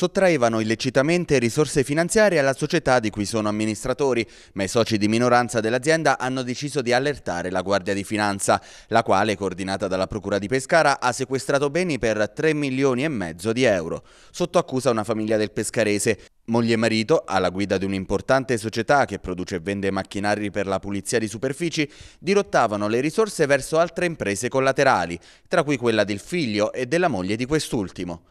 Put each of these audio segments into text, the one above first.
sottraevano illecitamente risorse finanziarie alla società di cui sono amministratori, ma i soci di minoranza dell'azienda hanno deciso di allertare la Guardia di Finanza, la quale, coordinata dalla Procura di Pescara, ha sequestrato beni per 3 milioni e mezzo di euro. Sotto accusa una famiglia del pescarese, Moglie e marito, alla guida di un'importante società che produce e vende macchinari per la pulizia di superfici, dirottavano le risorse verso altre imprese collaterali, tra cui quella del figlio e della moglie di quest'ultimo.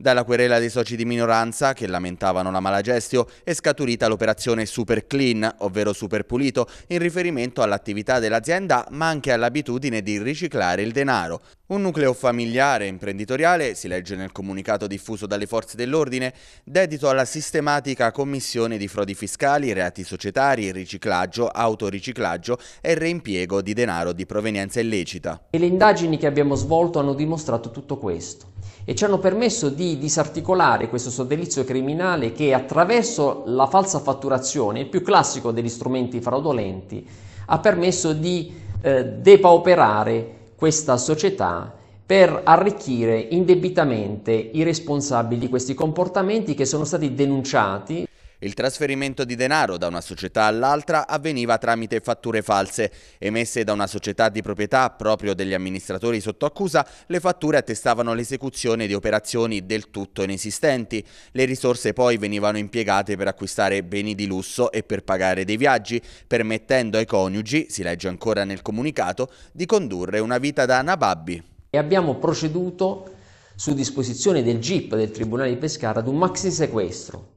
Dalla querela dei soci di minoranza, che lamentavano la malagestio, è scaturita l'operazione Super Clean, ovvero Super Pulito, in riferimento all'attività dell'azienda ma anche all'abitudine di riciclare il denaro. Un nucleo familiare e imprenditoriale, si legge nel comunicato diffuso dalle forze dell'ordine, dedito alla sistematica commissione di frodi fiscali, reati societari, riciclaggio, autoriciclaggio e reimpiego di denaro di provenienza illecita. E le indagini che abbiamo svolto hanno dimostrato tutto questo e ci hanno permesso di disarticolare questo sodalizio criminale che attraverso la falsa fatturazione, il più classico degli strumenti fraudolenti, ha permesso di eh, depauperare questa società per arricchire indebitamente i responsabili di questi comportamenti che sono stati denunciati il trasferimento di denaro da una società all'altra avveniva tramite fatture false. Emesse da una società di proprietà proprio degli amministratori sotto accusa, le fatture attestavano l'esecuzione di operazioni del tutto inesistenti. Le risorse poi venivano impiegate per acquistare beni di lusso e per pagare dei viaggi, permettendo ai coniugi, si legge ancora nel comunicato, di condurre una vita da nababbi. E abbiamo proceduto su disposizione del GIP del Tribunale di Pescara ad un maxi sequestro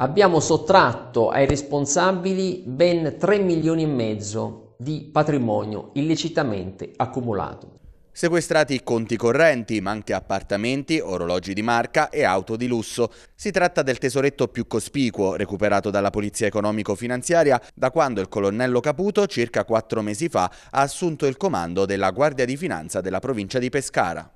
abbiamo sottratto ai responsabili ben 3 milioni e mezzo di patrimonio illecitamente accumulato. Sequestrati conti correnti, ma anche appartamenti, orologi di marca e auto di lusso. Si tratta del tesoretto più cospicuo recuperato dalla Polizia Economico-Finanziaria da quando il colonnello Caputo, circa quattro mesi fa, ha assunto il comando della Guardia di Finanza della provincia di Pescara.